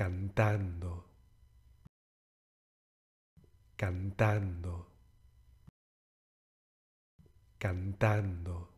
cantando, cantando, cantando.